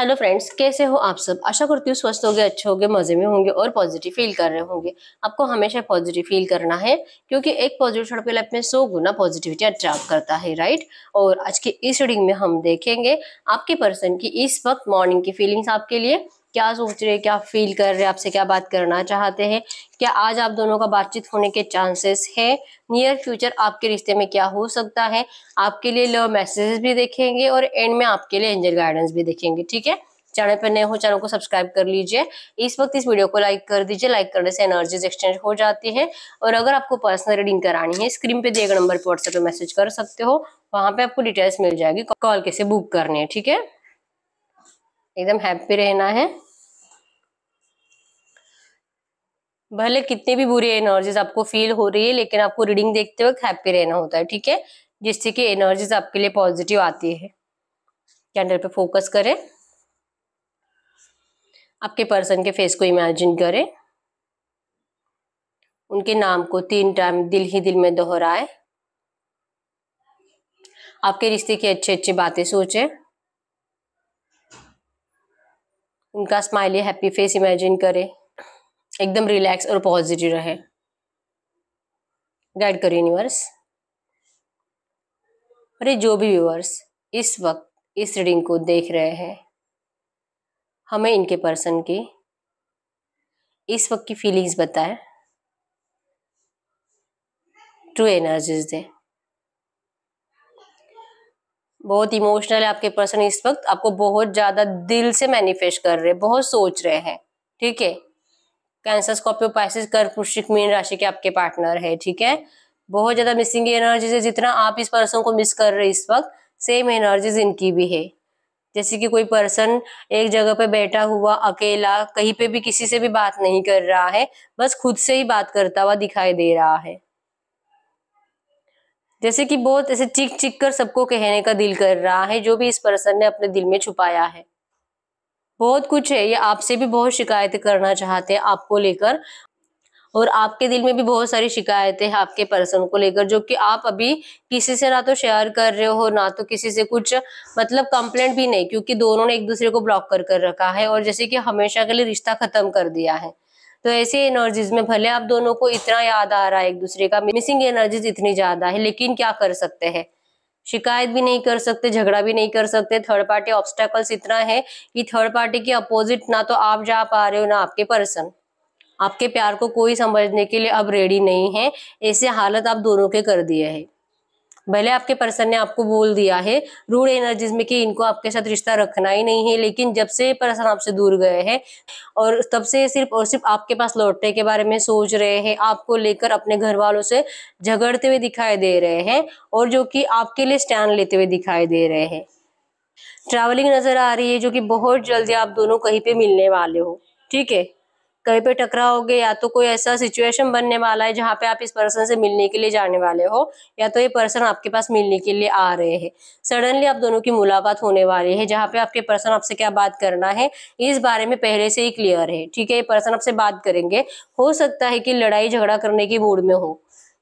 hello friends कैसे हो आप सब आशा करती हूँ स्वस्थ होगे अच्छे होगे मज़े में होंगे और पॉजिटिव फील कर रहे होंगे आपको हमेशा पॉजिटिव फील करना है क्योंकि एक पॉजिटिव शॉट पे लाइफ में सौ गुना पॉजिटिविटी अट्रैक्ट करता है राइट और आज के इस रीडिंग में हम देखेंगे आपके पर्सन की इस वक्त मॉर्निंग की फीलिंग्स आपके लिए क्या सोच रहे हैं क्या फील कर रहे हैं आपसे क्या बात करना चाहते हैं क्या आज आप दोनों का बातचीत होने के चांसेस है नियर फ्यूचर आपके रिश्ते में क्या हो सकता है आपके लिए लव मैसेजेस भी देखेंगे और एंड में आपके लिए एंजल गाइडेंस भी देखेंगे ठीक है चैनल पर नए हो चैनल को सब्सक्राइब कर लीजिए इस वक्त इस वीडियो को लाइक कर दीजिए लाइक करने से एनर्जीज एक्सचेंज हो जाती है और अगर आपको पर्सनल रीडिंग करानी है स्क्रीन पे दिए गए नंबर पर व्हाट्सएप पर मैसेज कर सकते हो वहां पे आपको डिटेल्स मिल जाएगी कॉल कैसे बुक करने है ठीक है एकदम हैप्पी रहना है भले कितनी भी बुरी एनर्जीज आपको फील हो रही है लेकिन आपको रीडिंग देखते वक्त हैप्पी रहना होता है ठीक है जिससे कि एनर्जीज आपके लिए पॉजिटिव आती है कैंडल पे फोकस करें आपके पर्सन के फेस को इमेजिन करें उनके नाम को तीन टाइम दिल ही दिल में दोहराए आपके रिश्ते की अच्छी अच्छी बातें सोचें उनका स्माइली हैप्पी फेस इमेजिन करें एकदम रिलैक्स और पॉजिटिव रहे गाइड करो यूनिवर्स अरे जो भी व्यूअर्स इस वक्त इस रीडिंग को देख रहे हैं हमें इनके पर्सन की इस वक्त की फीलिंग्स बताएं ट्रू एनर्जीज दें बहुत इमोशनल है आपके पर्सन इस वक्त आपको बहुत ज्यादा दिल से मैनिफेस्ट कर रहे बहुत सोच रहे हैं ठीक है कैंसर स्कॉर्पियो पाइसिस कर्क मीन राशि के आपके पार्टनर है ठीक है बहुत ज्यादा मिसिंग एनर्जी है जितना आप इस पर्सन को मिस कर रहे इस वक्त सेम एनर्जीज इनकी भी है जैसे कि कोई पर्सन एक जगह पे बैठा हुआ अकेला कहीं पे भी किसी से भी बात नहीं कर रहा है बस खुद से ही बात करता हुआ दिखाई दे रहा है जैसे कि बहुत ऐसे चिक चिक कर सबको कहने का दिल कर रहा है जो भी इस पर्सन ने अपने दिल में छुपाया है बहुत कुछ है ये आपसे भी बहुत शिकायतें करना चाहते हैं आपको लेकर और आपके दिल में भी बहुत सारी शिकायतें हैं आपके पर्सन को लेकर जो कि आप अभी किसी से ना तो शेयर कर रहे हो ना तो किसी से कुछ मतलब कंप्लेंट भी नहीं क्योंकि दोनों ने एक दूसरे को ब्लॉक कर कर रखा है और जैसे कि हमेशा के लिए रिश्ता खत्म कर दिया है तो ऐसे एनर्जीज में भले आप दोनों को इतना याद आ रहा है एक दूसरे का मिसिंग एनर्जीज इतनी ज्यादा है लेकिन क्या कर सकते हैं शिकायत भी नहीं कर सकते झगड़ा भी नहीं कर सकते थर्ड पार्टी ऑब्स्टेकल्स इतना है कि थर्ड पार्टी के अपोजिट ना तो आप जा पा रहे हो ना आपके पर्सन आपके प्यार को कोई समझने के लिए अब रेडी नहीं है ऐसे हालत आप दोनों के कर दिए है भले आपके पर्सन ने आपको बोल दिया है रूड एनर्जीज में कि इनको आपके साथ रिश्ता रखना ही नहीं है लेकिन जब से पर्सन आपसे दूर गए हैं और तब से सिर्फ और सिर्फ आपके पास लौटने के बारे में सोच रहे हैं आपको लेकर अपने घर वालों से झगड़ते हुए दिखाई दे रहे हैं और जो कि आपके लिए स्टैंड लेते हुए दिखाई दे रहे हैं ट्रैवलिंग नजर आ रही है जो कि बहुत जल्दी आप दोनों कहीं पे मिलने वाले हो ठीक है कहीं पे टकराओगे या तो कोई ऐसा सिचुएशन बनने वाला है जहाँ पे आप इस पर्सन से मिलने के लिए जाने वाले हो या तो ये पर्सन आपके पास मिलने के लिए आ रहे हैं सडनली आप दोनों की मुलाकात होने वाली है जहाँ पे आपके पर्सन आपसे क्या बात करना है इस बारे में पहले से ही क्लियर है ठीक है ये पर्सन आपसे बात करेंगे हो सकता है कि लड़ाई झगड़ा करने की मूड में हो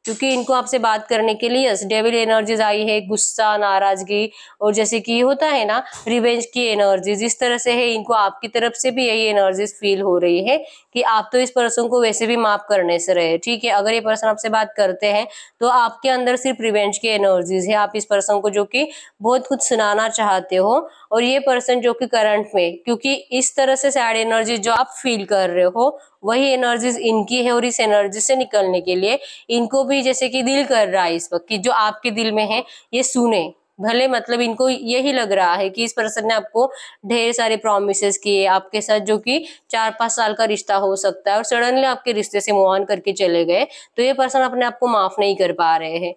क्योंकि इनको आपसे बात करने के लिए डेविल एनर्जीज आई है गुस्सा नाराजगी और जैसे कि होता है ना रिवेंज की एनर्जीज इस तरह से है इनको आपकी तरफ से भी यही एनर्जीज फील हो रही है कि आप तो इस पर्सन को वैसे भी माफ करने से रहे ठीक है अगर ये पर्सन आपसे बात करते हैं तो आपके अंदर सिर्फ रिवेंज की एनर्जीज है आप इस पर्सन को जो कि बहुत कुछ सुनाना चाहते हो और ये पर्सन जो कि करंट में क्योंकि इस तरह से सैड एनर्जी जो आप फील कर रहे हो वही एनर्जीज इनकी है और इस एनर्जी से निकलने के लिए इनको भी जैसे कि दिल कर रहा है इस वक्त कि जो आपके दिल में है ये सुने भले मतलब इनको यही लग रहा है कि इस पर्सन ने आपको ढेर सारे प्रोमिस किए आपके साथ जो कि चार पांच साल का रिश्ता हो सकता है और सडनली आपके रिश्ते से मुआन करके चले गए तो ये पर्सन अपने आप को माफ नहीं कर पा रहे हैं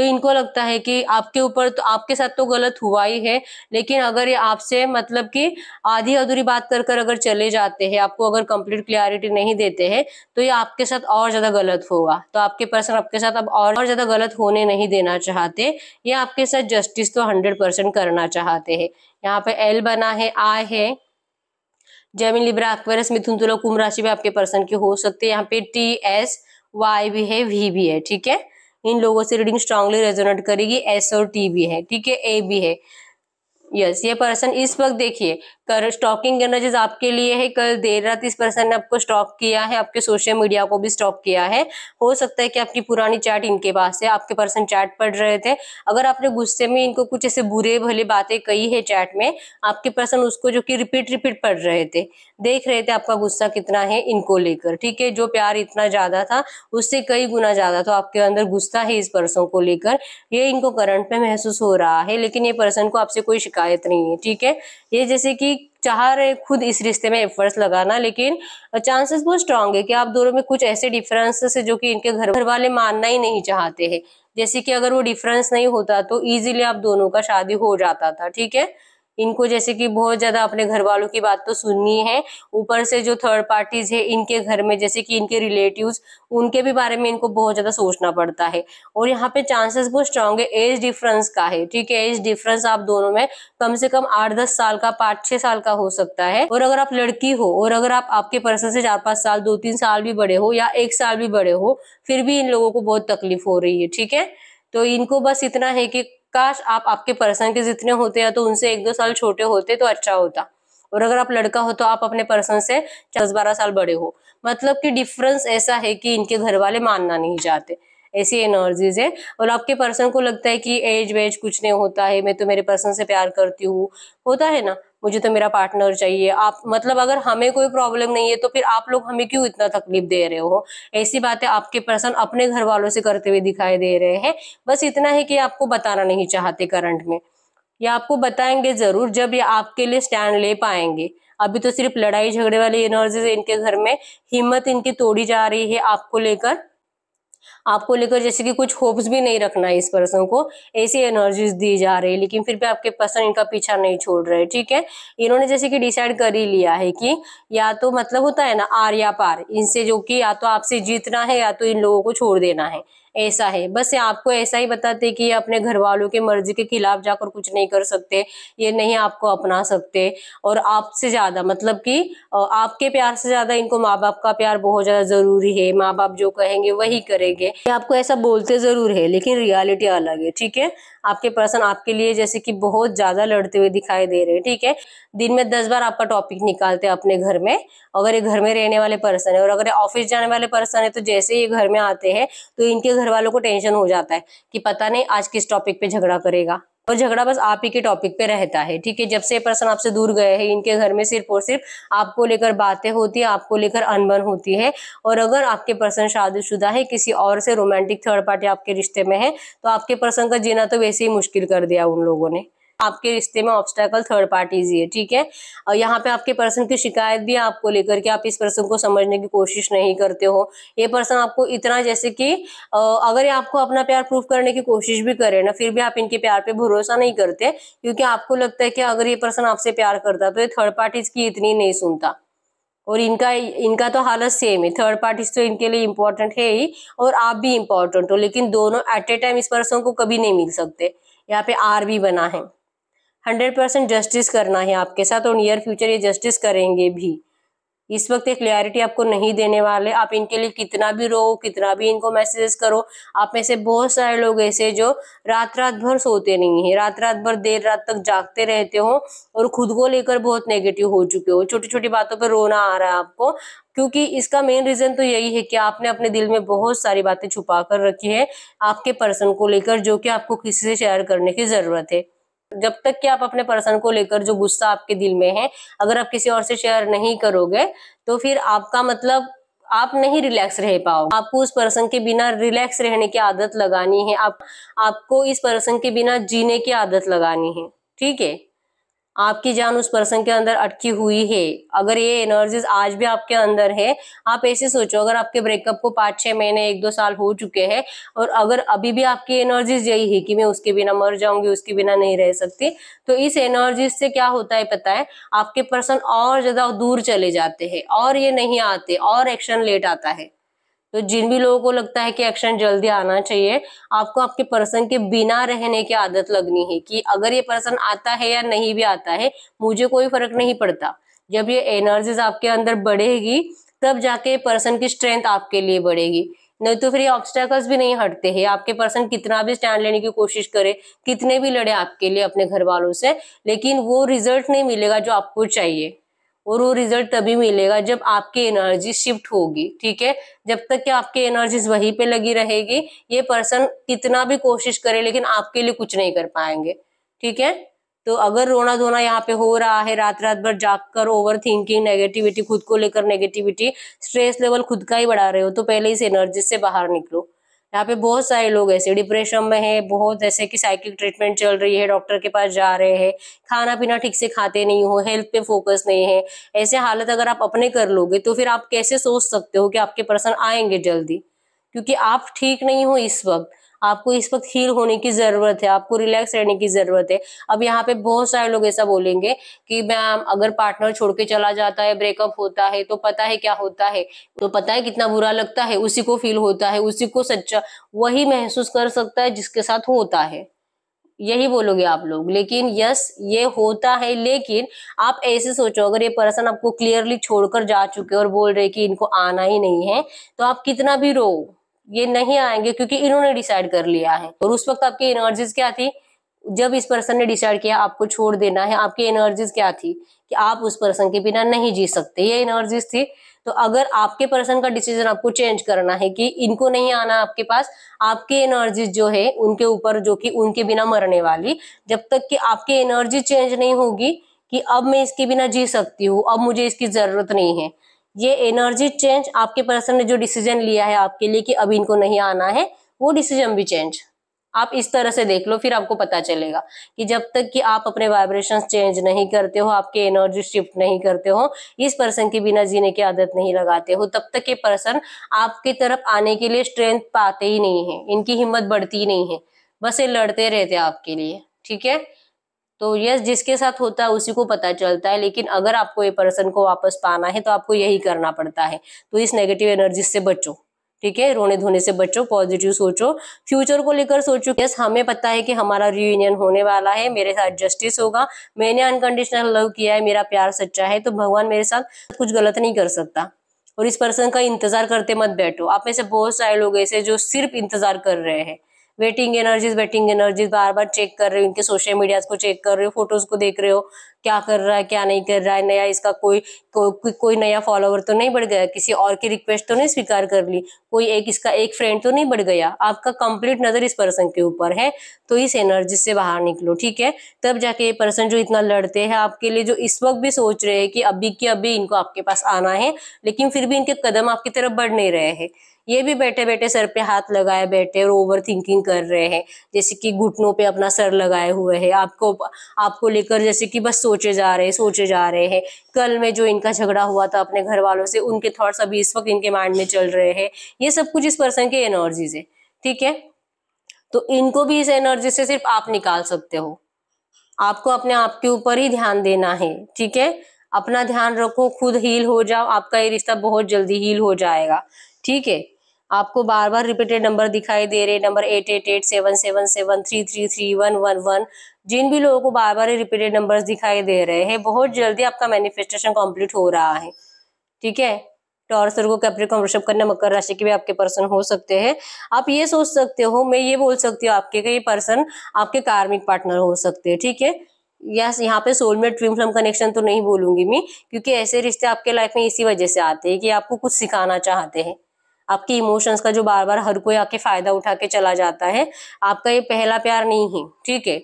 तो इनको लगता है कि आपके ऊपर तो आपके साथ तो गलत हुआ ही है लेकिन अगर ये आपसे मतलब कि आधी अधूरी बात कर कर अगर चले जाते हैं आपको अगर कंप्लीट क्लियरिटी नहीं देते हैं तो ये आपके साथ और ज्यादा गलत होगा तो आपके पर्सन आपके साथ अब और ज्यादा गलत होने नहीं देना चाहते ये आपके साथ जस्टिस तो हंड्रेड परसेंट करना चाहते है यहाँ पे एल बना है आ है जमीन लिब्रा एक्वेरस मिथुन तुला कुंभ राशि भी आपके पर्सन की हो सकती है यहाँ पे टी एस वाई भी है वी भी है ठीक है इन लोगों से रीडिंग स्ट्रांगली रेजोनेट करेगी एस और टी भी है ठीक है ए भी है यस yes, ये पर्सन इस वक्त देखिए कर स्टॉकिंग एनर्जीज आपके लिए है कल देर रात इस पर्सन ने आपको स्टॉक किया है आपके सोशल मीडिया को भी स्टॉक किया है हो सकता है कि आपकी पुरानी चैट इनके पास है आपके पर्सन चैट पढ़ रहे थे अगर आपने गुस्से में इनको कुछ ऐसे बुरे भले बातें कही है चैट में आपके पर्सन उसको जो कि रिपीट रिपीट पढ़ रहे थे देख रहे थे आपका गुस्सा कितना है इनको लेकर ठीक है जो प्यार इतना ज्यादा था उससे कई गुना ज्यादा तो आपके अंदर गुस्सा है इस पर्सन को लेकर ये इनको करंट में महसूस हो रहा है लेकिन ये पर्सन को आपसे कोई शिकायत नहीं है ठीक है ये जैसे कि चाह रहे खुद इस रिश्ते में एफर्ट्स लगाना लेकिन चांसेस बहुत स्ट्रांग है कि आप दोनों में कुछ ऐसे डिफरेंसेस है जो कि इनके घर घर वाले मानना ही नहीं चाहते हैं जैसे कि अगर वो डिफरेंस नहीं होता तो ईजिली आप दोनों का शादी हो जाता था ठीक है इनको जैसे कि बहुत ज़्यादा अपने घर वालों की बात तो सुननी है ऊपर से जो थर्ड पार्टीज है इनके घर में जैसे कि इनके रिलेटिव्स उनके भी बारे में इनको बहुत ज़्यादा सोचना पड़ता है और यहाँ पे चांसेस बहुत स्ट्रांग है एज डिफरेंस का है ठीक है एज डिफरेंस आप दोनों में कम से कम आठ दस साल का पाँच छह साल का हो सकता है और अगर आप लड़की हो और अगर आप आपके पर्सन से चार पांच साल दो तीन साल भी बड़े हो या एक साल भी बड़े हो फिर भी इन लोगों को बहुत तकलीफ हो रही है ठीक है तो इनको बस इतना है कि काश आप आपके पर्सन के जितने होते हैं तो उनसे एक दो साल छोटे होते तो अच्छा होता और अगर आप लड़का हो तो आप अपने पर्सन से दस बारह साल बड़े हो मतलब कि डिफरेंस ऐसा है कि इनके घर वाले मानना नहीं चाहते ऐसी एनर्जीज है और आपके पर्सन को लगता है कि एज वेज कुछ नहीं होता है मैं तो मेरे पर्सन से प्यार करती हूँ होता है ना मुझे तो मेरा पार्टनर चाहिए आप मतलब अगर हमें कोई प्रॉब्लम नहीं है तो फिर आप लोग हमें क्यों इतना तकलीफ दे रहे हो ऐसी बातें आपके पर्सन अपने घर वालों से करते हुए दिखाई दे रहे हैं बस इतना है कि आपको बताना नहीं चाहते करंट में या आपको बताएंगे जरूर जब ये आपके लिए स्टैंड ले पाएंगे अभी तो सिर्फ लड़ाई झगड़े वाली एनर्जी इनके घर में हिम्मत इनकी तोड़ी जा रही है आपको लेकर आपको लेकर जैसे कि कुछ होप्स भी नहीं रखना है इस पर्सन को ऐसी एनर्जीज दी जा रही है लेकिन फिर भी आपके पर्सन इनका पीछा नहीं छोड़ रहे ठीक है इन्होंने जैसे कि डिसाइड कर ही लिया है कि या तो मतलब होता है ना आर या पार इनसे जो कि या तो आपसे जीतना है या तो इन लोगों को छोड़ देना है ऐसा है बस आपको ऐसा ही बताते कि ये अपने घर वालों के मर्जी के खिलाफ जाकर कुछ नहीं कर सकते ये नहीं आपको अपना सकते और आपसे ज़्यादा मतलब कि आपके प्यार से ज़्यादा इनको माँ बाप का प्यार बहुत ज़्यादा ज़रूरी है माँ बाप जो कहेंगे वही करेंगे आपको ऐसा बोलते ज़रूर है लेकिन रियालिटी अलग है ठीक है आपके पर्सन आपके लिए जैसे कि बहुत ज़्यादा लड़ते हुए दिखाई दे रहे हैं ठीक है दिन में दस बार आपका टॉपिक निकालते हैं अपने घर में अगर ये घर में रहने वाले पर्सन है और अगर ऑफिस जाने वाले पर्सन है तो जैसे ये घर में आते हैं तो इनके घर वालों को टेंशन हो जाता है कि पता नहीं आज किस टॉपिक पे झगड़ा करेगा और झगड़ा बस आप ही के टॉपिक पे रहता है ठीक है जब से पर्सन आपसे दूर गए हैं इनके घर में सिर्फ और सिर्फ आपको लेकर बातें होती है आपको लेकर अनबन होती है और अगर आपके पर्सन शादीशुदा है किसी और से रोमांटिक थर्ड पार्टी आपके रिश्ते में है तो आपके पर्सन का जीना तो वैसे ही मुश्किल कर दिया उन लोगों ने आपके रिश्ते में ऑब्स्टेकल थर्ड पार्टीज ही है ठीक है और यहाँ पे आपके पर्सन की शिकायत भी आपको लेकर के आप इस पर्सन को समझने की कोशिश नहीं करते हो ये पर्सन आपको इतना जैसे कि अगर ये आपको अपना प्यार प्रूव करने की कोशिश भी करे ना फिर भी आप इनके प्यार पे भरोसा नहीं करते क्योंकि आपको लगता है कि अगर ये पर्सन आपसे प्यार करता तो ये थर्ड पार्टीज की इतनी नहीं सुनता और इनका इनका तो हालत सेम है थर्ड पार्टीज तो इनके लिए इम्पोर्टेंट है ही और आप भी इम्पोर्टेंट हो लेकिन दोनों एट ए टाइम इस पर्सन को कभी नहीं मिल सकते यहाँ पे आर भी बना है हंड्रेड परसेंट जस्टिस करना है आपके साथ और नियर फ्यूचर ये जस्टिस करेंगे भी इस वक्त ये क्लियरिटी आपको नहीं देने वाले आप इनके लिए कितना भी रो कितना भी इनको मैसेजेस करो आप में से बहुत सारे लोग ऐसे जो रात रात भर सोते नहीं है रात रात भर देर रात तक जागते रहते हो और खुद को लेकर बहुत नेगेटिव हो चुके हो छोटी छोटी बातों पर रोना आ रहा है आपको क्योंकि इसका मेन रीजन तो यही है कि आपने अपने दिल में बहुत सारी बातें छुपा कर रखी है आपके पर्सन को लेकर जो कि आपको किसी से शेयर करने की जरूरत है जब तक कि आप अपने पर्सन को लेकर जो गुस्सा आपके दिल में है अगर आप किसी और से शेयर नहीं करोगे तो फिर आपका मतलब आप नहीं रिलैक्स रह पाओ आपको उस पर्सन के बिना रिलैक्स रहने की आदत लगानी है आप आपको इस पर्सन के बिना जीने की आदत लगानी है ठीक है आपकी जान उस पर्सन के अंदर अटकी हुई है अगर ये एनर्जीज आज भी आपके अंदर है आप ऐसे सोचो अगर आपके ब्रेकअप को पाँच छह महीने एक दो साल हो चुके हैं और अगर अभी भी आपकी एनर्जीज यही है कि मैं उसके बिना मर जाऊंगी उसके बिना नहीं रह सकती तो इस एनर्जीज से क्या होता है पता है आपके पर्सन और ज़्यादा दूर चले जाते हैं और ये नहीं आते और एक्शन लेट आता है तो जिन भी लोगों को लगता है कि एक्शन जल्दी आना चाहिए आपको आपके पर्सन के बिना रहने की आदत लगनी है कि अगर ये पर्सन आता है या नहीं भी आता है मुझे कोई फर्क नहीं पड़ता जब ये एनर्जीज आपके अंदर बढ़ेगी तब जाके पर्सन की स्ट्रेंथ आपके लिए बढ़ेगी नहीं तो फिर ये ऑब्स्टेकल्स भी नहीं हटते हैं आपके पर्सन कितना भी स्टैंड लेने की कोशिश करे कितने भी लड़े आपके लिए अपने घर वालों से लेकिन वो रिजल्ट नहीं मिलेगा जो आपको चाहिए और वो रिजल्ट तभी मिलेगा जब आपकी एनर्जी शिफ्ट होगी ठीक है जब तक कि आपकी एनर्जी वहीं पे लगी रहेगी ये पर्सन कितना भी कोशिश करे लेकिन आपके लिए कुछ नहीं कर पाएंगे ठीक है तो अगर रोना धोना यहाँ पे हो रहा है रात रात भर जाग कर ओवर थिंकिंग नेगेटिविटी खुद को लेकर नेगेटिविटी स्ट्रेस लेवल खुद का ही बढ़ा रहे हो तो पहले इस एनर्जी से बाहर निकलो यहाँ पे बहुत सारे लोग ऐसे डिप्रेशन में है बहुत ऐसे कि साइकिल ट्रीटमेंट चल रही है डॉक्टर के पास जा रहे हैं खाना पीना ठीक से खाते नहीं हो हेल्थ पे फोकस नहीं है ऐसे हालत अगर आप अपने कर लोगे तो फिर आप कैसे सोच सकते हो कि आपके पर्सन आएंगे जल्दी क्योंकि आप ठीक नहीं हो इस वक्त आपको इस वक्त हील होने की जरूरत है आपको रिलैक्स रहने की जरूरत है अब यहाँ पे बहुत सारे लोग ऐसा बोलेंगे कि मैम अगर पार्टनर छोड़ के चला जाता है ब्रेकअप होता है तो पता है क्या होता है तो पता है कितना बुरा लगता है उसी को फील होता है उसी को सच्चा वही महसूस कर सकता है जिसके साथ होता है यही बोलोगे आप लोग लेकिन यस ये होता है लेकिन आप ऐसे सोचो अगर ये पर्सन आपको क्लियरली छोड़कर जा चुके और बोल रहे कि इनको आना ही नहीं है तो आप कितना भी रो ये नहीं आएंगे क्योंकि इन्होंने डिसाइड कर लिया है और उस वक्त आपकी एनर्जीज क्या थी जब इस पर्सन ने डिसाइड किया आपको छोड़ देना है आपकी एनर्जीज क्या थी कि आप उस पर्सन के बिना नहीं जी सकते ये एनर्जीज थी तो अगर आपके पर्सन का डिसीजन आपको चेंज करना है कि इनको नहीं आना आपके पास आपकी एनर्जी जो है उनके ऊपर जो कि उनके बिना मरने वाली जब तक कि आपकी एनर्जी चेंज नहीं होगी कि अब मैं इसके बिना जी सकती हूँ अब मुझे इसकी जरूरत नहीं है ये एनर्जी चेंज आपके पर्सन ने जो डिसीजन लिया है आपके लिए कि अभी इनको नहीं आना है वो डिसीजन भी चेंज आप इस तरह से देख लो फिर आपको पता चलेगा कि जब तक कि आप अपने वाइब्रेशन चेंज नहीं करते हो आपके एनर्जी शिफ्ट नहीं करते हो इस पर्सन के बिना जीने की आदत नहीं लगाते हो तब तक ये पर्सन आपकी तरफ आने के लिए स्ट्रेंथ पाते ही नहीं है इनकी हिम्मत बढ़ती ही नहीं है बस ये लड़ते रहते आपके लिए ठीक है तो यस जिसके साथ होता है उसी को पता चलता है लेकिन अगर आपको ये पर्सन को वापस पाना है तो आपको यही करना पड़ता है तो इस नेगेटिव एनर्जी से बचो ठीक है रोने धोने से बचो पॉजिटिव सोचो फ्यूचर को लेकर सोचो यस हमें पता है कि हमारा रीयूनियन होने वाला है मेरे साथ जस्टिस होगा मैंने अनकंडीशनल लव किया है मेरा प्यार सच्चा है तो भगवान मेरे साथ कुछ गलत नहीं कर सकता और इस पर्सन का इंतजार करते मत बैठो आप में से बहुत सारे लोग ऐसे जो सिर्फ इंतजार कर रहे हैं वेटिंग एनर्जीज वेटिंग एनर्जीज बार बार चेक कर रहे हो इनके सोशल मीडियाज को चेक कर रहे हो फोटोज को देख रहे हो क्या कर रहा है क्या नहीं कर रहा है नया इसका कोई को, को, कोई नया फॉलोवर तो नहीं बढ़ गया किसी और की रिक्वेस्ट तो नहीं स्वीकार कर ली कोई एक इसका एक फ्रेंड तो नहीं बढ़ गया आपका कंप्लीट नजर इस पर्सन के ऊपर है तो इस एनर्जी से बाहर निकलो ठीक है तब जाके ये पर्सन जो इतना लड़ते हैं आपके लिए जो इस वक्त भी सोच रहे हैं कि अभी की अभी इनको आपके पास आना है लेकिन फिर भी इनके कदम आपकी तरफ बढ़ नहीं रहे हैं ये भी बैठे बैठे सर पे हाथ लगाए बैठे और ओवर थिंकिंग कर रहे हैं जैसे कि घुटनों पे अपना सर लगाए हुए है आपको आपको लेकर जैसे कि बस सोचे जा रहे हैं सोचे जा रहे हैं कल में जो इनका झगड़ा हुआ था अपने घर वालों से उनके थॉट्स अभी इस वक्त इनके माइंड में चल रहे हैं ये सब कुछ इस पर्सन की एनर्जीज है ठीक है तो इनको भी इस एनर्जी से सिर्फ आप निकाल सकते हो आपको अपने आप के ऊपर ही ध्यान देना है ठीक है अपना ध्यान रखो खुद हील हो जाओ आपका ये रिश्ता बहुत जल्दी हील हो जाएगा ठीक है आपको बार बार रिपीटेड नंबर दिखाई दे रहे number eight eight eight seven seven seven three three three one one one जिन भी लोगों को बार बार रिपीटेड नंबर्स दिखाई दे रहे हैं बहुत जल्दी आपका मैनिफेस्टेशन कंप्लीट हो रहा है ठीक है टॉर्स को कैप्रिकॉन वृषभ करना मकर राशि के भी आपके पर्सन हो सकते हैं आप ये सोच सकते हो मैं ये बोल सकती हूँ आपके कई पर्सन आपके कार्मिक पार्टनर हो सकते हैं ठीक है या यहाँ पे सोलमेट ट्विन फ्लम कनेक्शन तो नहीं बोलूंगी मैं क्योंकि ऐसे रिश्ते आपके लाइफ में इसी वजह से आते हैं कि आपको कुछ सिखाना चाहते हैं आपके इमोशंस का जो बार बार हर कोई आके फायदा उठा के चला जाता है आपका ये पहला प्यार नहीं है ठीक है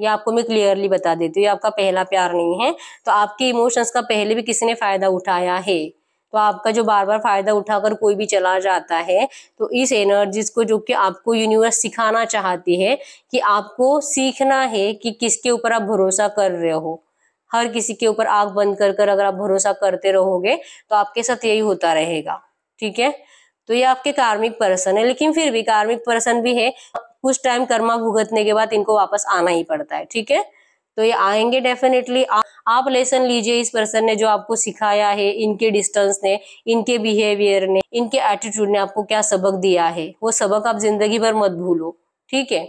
ये आपको मैं क्लियरली बता देती हूँ ये आपका पहला प्यार नहीं है तो आपके इमोशंस का पहले भी किसी ने फायदा उठाया है तो आपका जो बार बार फायदा उठाकर कोई भी चला जाता है तो इस एनर्जीज को जो कि आपको यूनिवर्स सिखाना चाहती है कि आपको सीखना है कि किसके ऊपर आप भरोसा कर रहे हो हर किसी के ऊपर आग बंद कर कर अगर आप भरोसा करते रहोगे तो आपके साथ यही होता रहेगा ठीक है तो ये आपके कार्मिक पर्सन है लेकिन फिर भी कार्मिक पर्सन भी है कुछ टाइम कर्मा भुगतने के बाद इनको वापस आना ही पड़ता है ठीक है तो ये आएंगे डेफिनेटली आप लेसन लीजिए इस पर्सन ने जो आपको सिखाया है इनके डिस्टेंस ने इनके बिहेवियर ने इनके एटीट्यूड ने आपको क्या सबक दिया है वो सबक आप जिंदगी भर मत भूलो ठीक है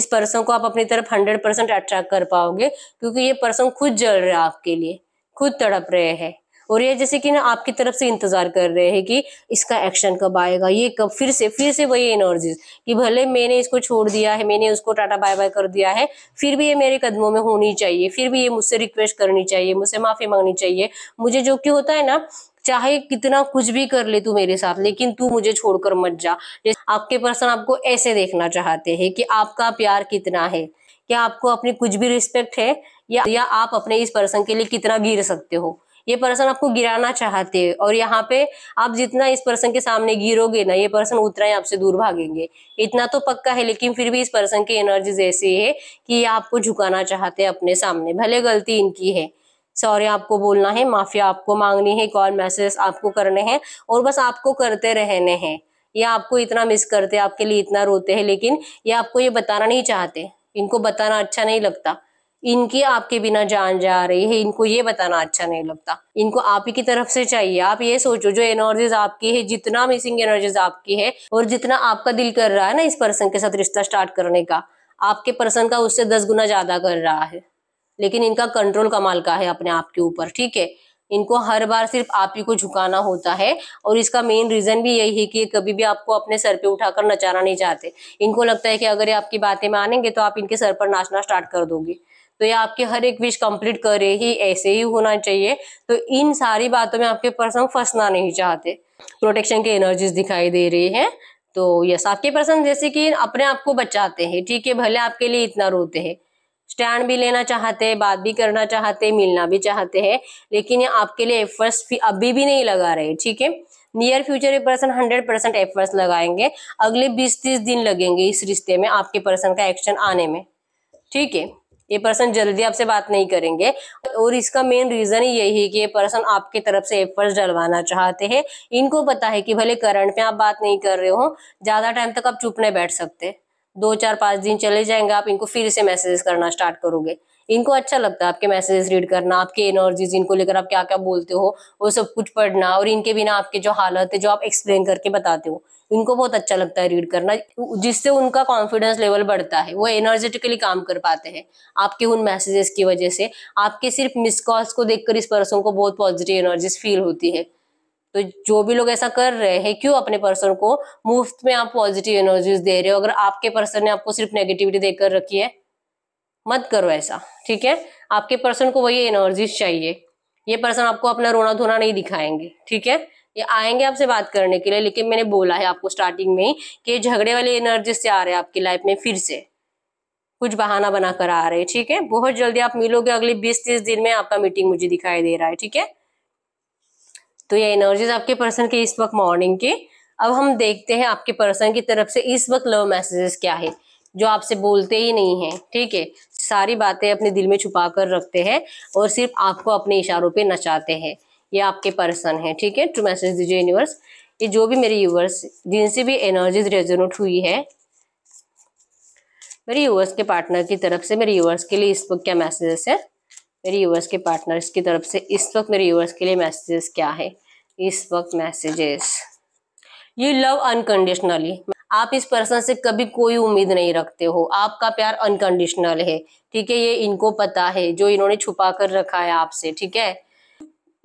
इस पर्सन को आप अपनी तरफ हंड्रेड परसेंट अट्रैक्ट कर पाओगे क्योंकि ये पर्सन खुद जल रहा है आपके लिए खुद तड़प रहे हैं और ये जैसे कि ना आपकी तरफ से इंतजार कर रहे हैं कि इसका एक्शन कब आएगा ये कब फिर से फिर से वही एनर्जीज कि भले मैंने इसको छोड़ दिया है मैंने उसको टाटा बाय बाय कर दिया है फिर भी ये मेरे कदमों में होनी चाहिए फिर भी ये मुझसे रिक्वेस्ट करनी चाहिए मुझसे माफी मांगनी चाहिए मुझे जो कि होता है ना चाहे कितना कुछ भी कर ले तू मेरे साथ लेकिन तू मुझे छोड़कर मत जा आपके पर्सन आपको ऐसे देखना चाहते हैं कि आपका प्यार कितना है क्या आपको अपनी कुछ भी रिस्पेक्ट है या या आप अपने इस पर्सन के लिए कितना गिर सकते हो ये पर्सन आपको गिराना चाहते हैं और यहाँ पे आप जितना इस पर्सन के सामने गिरोगे ना ये पर्सन उतना ही आपसे दूर भागेंगे इतना तो पक्का है लेकिन फिर भी इस पर्सन की एनर्जीज ऐसी है कि ये आपको झुकाना चाहते हैं अपने सामने भले गलती इनकी है सॉरी आपको बोलना है माफिया आपको मांगनी है कॉल मैसेज आपको करने हैं और बस आपको करते रहने हैं ये आपको इतना मिस करते हैं आपके लिए इतना रोते हैं लेकिन ये आपको ये बताना नहीं चाहते इनको बताना अच्छा नहीं लगता इनकी आपके बिना जान जा रही है इनको ये बताना अच्छा नहीं लगता इनको आप ही की तरफ से चाहिए आप ये सोचो जो एनर्जीज आपकी है जितना मिसिंग एनर्जीज आपकी है और जितना आपका दिल कर रहा है ना इस पर्सन के साथ रिश्ता स्टार्ट करने का आपके पर्सन का उससे दस गुना ज्यादा कर रहा है लेकिन इनका कंट्रोल कमाल का है अपने आप के ऊपर ठीक है इनको हर बार सिर्फ आप ही को झुकाना होता है और इसका मेन रीजन भी यही है कि कभी भी आपको अपने सर पे उठाकर नचाना नहीं चाहते इनको लगता है कि अगर ये आपकी बातें मानेंगे तो आप इनके सर पर नाचना स्टार्ट कर दोगे तो ये आपके हर एक विश कंप्लीट करे ही ऐसे ही होना चाहिए तो इन सारी बातों में आपके पर्सन फंसना नहीं चाहते प्रोटेक्शन की एनर्जीज दिखाई दे रही है तो यस आपके पर्सन जैसे कि अपने आप को बचाते हैं ठीक है भले आपके लिए इतना रोते हैं स्टैंड भी लेना चाहते हैं बात भी करना चाहते हैं मिलना भी चाहते हैं लेकिन ये आपके लिए एफर्ट्स अभी भी नहीं लगा रहे ठीक है नियर फ्यूचर ये पर्सन हंड्रेड परसेंट एफर्ट्स लगाएंगे अगले बीस तीस दिन लगेंगे इस रिश्ते में आपके पर्सन का एक्शन आने में ठीक है ये पर्सन जल्दी आपसे बात नहीं करेंगे और इसका मेन रीजन ही यही है कि ये पर्सन आपके तरफ से एफर्ट्स डलवाना चाहते हैं इनको पता है कि भले करंट में आप बात नहीं कर रहे हो ज्यादा टाइम तक आप चुप नहीं बैठ सकते दो चार पांच दिन चले जाएंगे आप इनको फिर से मैसेजेस करना स्टार्ट करोगे इनको अच्छा लगता है आपके मैसेजेस रीड करना आपके एनर्जीज इनको लेकर आप क्या क्या बोलते हो वो सब कुछ पढ़ना और इनके बिना आपके जो हालत है जो आप एक्सप्लेन करके बताते हो इनको बहुत अच्छा लगता है रीड करना जिससे उनका कॉन्फिडेंस लेवल बढ़ता है वो एनर्जेटिकली काम कर पाते हैं आपके उन मैसेजेस की वजह से आपके सिर्फ मिस कॉल्स को देखकर इस पर्सन को बहुत पॉजिटिव एनर्जीज फील होती है तो जो भी लोग ऐसा कर रहे हैं क्यों अपने पर्सन को मुफ्त में आप पॉजिटिव एनर्जीज दे रहे हो अगर आपके पर्सन ने आपको सिर्फ नेगेटिविटी देकर रखी है मत करो ऐसा ठीक है आपके पर्सन को वही एनर्जीज चाहिए ये पर्सन आपको अपना रोना धोना नहीं दिखाएंगे ठीक है ये आएंगे आपसे बात करने के लिए लेकिन मैंने बोला है आपको स्टार्टिंग में ही कि झगड़े वाले एनर्जी से आ रहे हैं आपकी लाइफ में फिर से कुछ बहाना बनाकर आ रहे हैं ठीक है बहुत जल्दी आप मिलोगे अगले बीस तीस दिन में आपका मीटिंग मुझे दिखाई दे रहा है ठीक है तो ये एनर्जीज आपके पर्सन के इस वक्त मॉर्निंग के अब हम देखते हैं आपके पर्सन की तरफ से इस वक्त लव मैसेजेस क्या है जो आपसे बोलते ही नहीं है ठीक है सारी बातें अपने दिल में छुपा कर रखते हैं और सिर्फ आपको अपने इशारों पे नचाते हैं ये आपके पर्सन है ठीक है टू मैसेज दीजिए यूनिवर्स ये जो भी मेरे यूवर्स जिनसे भी एनर्जीज रेजोनेट हुई है मेरे यूवर्स के पार्टनर की तरफ से मेरे यूवर्स के लिए इस वक्त क्या मैसेजेस है मेरे यूवर्स के पार्टनर की तरफ से इस वक्त मेरे यूवर्स के लिए मैसेजेस क्या है इस वक्त मैसेजेस यू लव अनकंडीशनली आप इस पर्सन से कभी कोई उम्मीद नहीं रखते हो आपका प्यार अनकंडीशनल है ठीक है ये इनको पता है जो इन्होंने छुपा कर रखा है आपसे ठीक है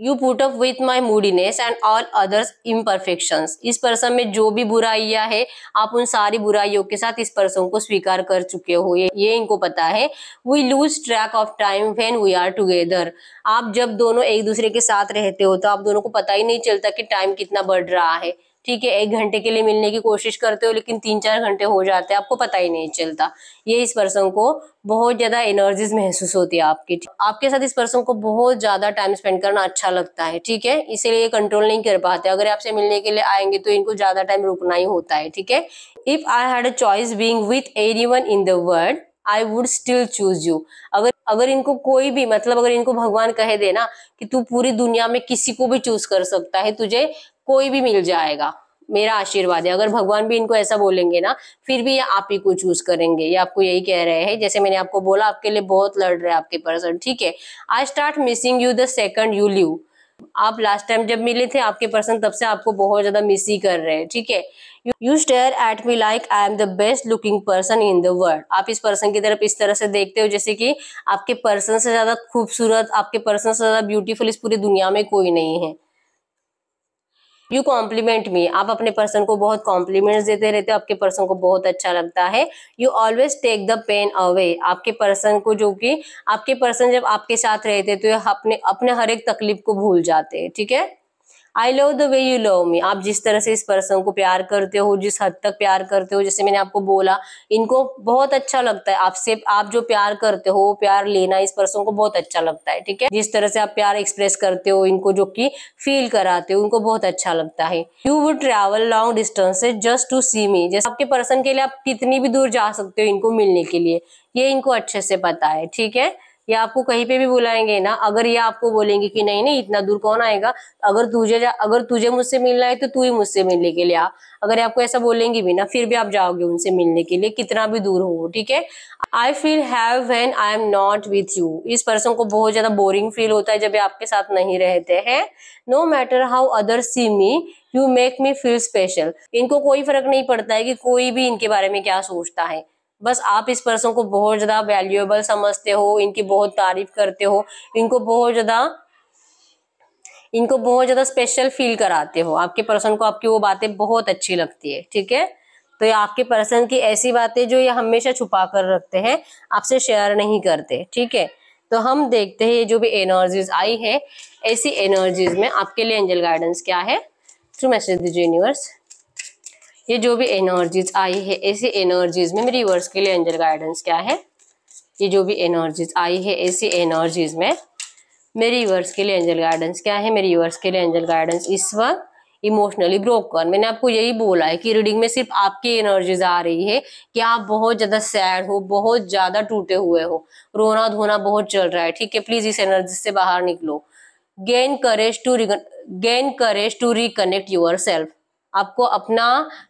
you put up with my moodiness and all others imperfection इस पर्सन में जो भी बुराइयां है आप उन सारी बुराइयों के साथ इस पर्सन को स्वीकार कर चुके हो ये ये इनको पता है we lose track of time when we are together आप जब दोनों एक दूसरे के साथ रहते हो तो आप दोनों को पता ही नहीं चलता कि टाइम कितना बढ़ रहा है ठीक है एक घंटे के लिए मिलने की कोशिश करते हो लेकिन तीन चार घंटे हो जाते हैं आपको पता ही नहीं चलता ये इस पर्सन को बहुत ज्यादा एनर्जीज महसूस होती है आपकी आपके साथ इस पर्सन को बहुत ज्यादा टाइम स्पेंड करना अच्छा लगता है ठीक है इसीलिए कंट्रोल नहीं कर पाते अगर आपसे मिलने के लिए आएंगे तो इनको ज्यादा टाइम रुकना ही होता है ठीक है if I had a choice being with any in the world I would still choose you अगर अगर इनको कोई भी मतलब अगर इनको भगवान कहे देना कि तू पूरी दुनिया में किसी को भी चूज कर सकता है तुझे कोई भी मिल जाएगा मेरा आशीर्वाद है अगर भगवान भी इनको ऐसा बोलेंगे ना फिर भी ये आप ही को चूज करेंगे ये आपको यही कह रहे हैं जैसे मैंने आपको बोला आपके लिए बहुत लड़ रहे हैं आपके पर्सन ठीक है I start missing you the second you leave आप लास्ट टाइम जब मिले थे आपके पर्सन तब से आपको बहुत ज्यादा मिस ही कर रहे हैं ठीक है you stare at me like I am the best looking person in the world आप इस पर्सन की तरफ इस तरह से देखते हो जैसे कि आपके पर्सन से ज्यादा खूबसूरत आपके पर्सन से ज्यादा ब्यूटीफुल इस पूरी दुनिया में कोई नहीं है यू कॉम्प्लीमेंट मी आप अपने पर्सन को बहुत कॉम्प्लीमेंट्स देते रहते हो आपके पर्सन को बहुत अच्छा लगता है you always take the pain away आपके पर्सन को जो कि आपके पर्सन जब आपके साथ रहते तो अपने अपने हर एक तकलीफ को भूल जाते हैं ठीक है I love the way you love me आप जिस तरह से इस पर्सन को प्यार करते हो जिस हद तक प्यार करते हो जैसे मैंने आपको बोला इनको बहुत अच्छा लगता है आपसे आप जो प्यार करते हो प्यार लेना इस पर्सन को बहुत अच्छा लगता है ठीक है जिस तरह से आप प्यार एक्सप्रेस करते हो इनको जो कि फील कराते हो उनको बहुत अच्छा लगता है you would travel long distances just to see me जैसे आपके पर्सन के लिए आप कितनी भी दूर जा सकते हो इनको मिलने के लिए ये इनको अच्छे से पता है ठीक है ये आपको कहीं पे भी बुलाएंगे ना अगर ये आपको बोलेंगे कि नहीं नहीं इतना दूर कौन आएगा अगर तुझे अगर तुझे मुझसे मिलना है तो तू ही मुझसे मिलने के लिए आ अगर आपको ऐसा बोलेंगे भी ना फिर भी आप जाओगे उनसे मिलने के लिए कितना भी दूर हो ठीक है I feel have when I am not with you इस पर्सन को बहुत ज्यादा बोरिंग फील होता है जब ये आपके साथ नहीं रहते हैं no matter how other see me you make me feel special इनको कोई फर्क नहीं पड़ता है कि कोई भी इनके बारे में क्या सोचता है बस आप इस पर्सन को बहुत ज्यादा वैल्यूएबल समझते हो इनकी बहुत तारीफ करते हो इनको बहुत ज्यादा इनको बहुत ज्यादा स्पेशल फील कराते हो आपके पर्सन को आपकी वो बातें बहुत अच्छी लगती है ठीक है तो ये आपके पर्सन की ऐसी बातें जो ये हमेशा छुपा कर रखते हैं आपसे शेयर नहीं करते ठीक है तो हम देखते हैं ये जो भी एनर्जीज आई है ऐसी एनर्जीज में आपके लिए एंजल गाइडेंस क्या है थ्रू मैसेज दीजिए यूनिवर्स ये जो भी एनर्जीज आई है ऐसी एनर्जीज में वर्ष के लिए एंजल गाइडेंस क्या है ये जो भी एनर्जीज आई है ऐसी एनर्जीज में मेरी यूवर्स के लिए एंजल गाइडेंस क्या है मेरी यूवर्स के लिए एंजल गाइडेंस इस वक्त इमोशनली ब्रोकन मैंने आपको यही बोला है कि रीडिंग में सिर्फ आपकी एनर्जीज आ रही है कि आप बहुत ज्यादा सैड हो बहुत ज्यादा टूटे हुए हो रोना धोना बहुत चल रहा है ठीक है प्लीज इस एनर्जी से बाहर निकलो gain courage to gain courage to reconnect yourself आपको अपना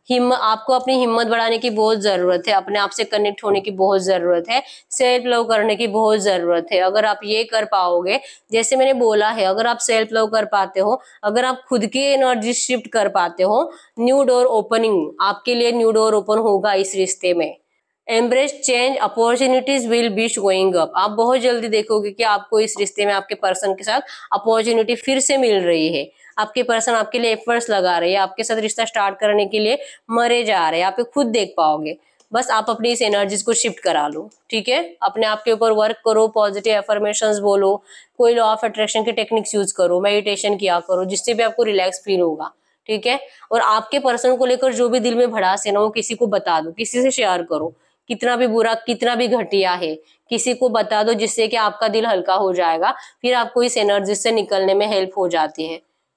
हिम आपको अपनी हिम्मत बढ़ाने की बहुत ज़रूरत है अपने आप से कनेक्ट होने की बहुत ज़रूरत है सेल्फ लव करने की बहुत ज़रूरत है अगर आप ये कर पाओगे जैसे मैंने बोला है अगर आप सेल्फ लव कर पाते हो अगर आप खुद की एनर्जी शिफ्ट कर पाते हो न्यू डोर ओपनिंग आपके लिए न्यू डोर ओपन होगा इस रिश्ते में embrace change opportunities will be showing up आप बहुत जल्दी देखोगे कि आपको इस रिश्ते में आपके पर्सन के साथ अपॉर्चुनिटी फिर से मिल रही है आपके पर्सन आपके लिए एफर्ट्स लगा रहे हैं आपके साथ रिश्ता स्टार्ट करने के लिए मरे जा रहे हैं आप खुद देख पाओगे बस आप अपनी इस एनर्जीज को शिफ्ट करा लो ठीक है अपने आप के ऊपर वर्क करो पॉजिटिव एफर्मेशन बोलो कोई लॉ ऑफ अट्रैक्शन के टेक्निक्स यूज करो मेडिटेशन किया करो जिससे भी आपको रिलैक्स फील होगा ठीक है और आपके पर्सन को लेकर जो भी दिल में भड़ास है ना वो किसी को बता दो किसी से शेयर करो कितना भी बुरा कितना भी घटिया है किसी को बता दो जिससे कि आपका दिल हल्का हो जाएगा फिर आपको इस एनर्जी से निकलने में हेल्प हो जाती है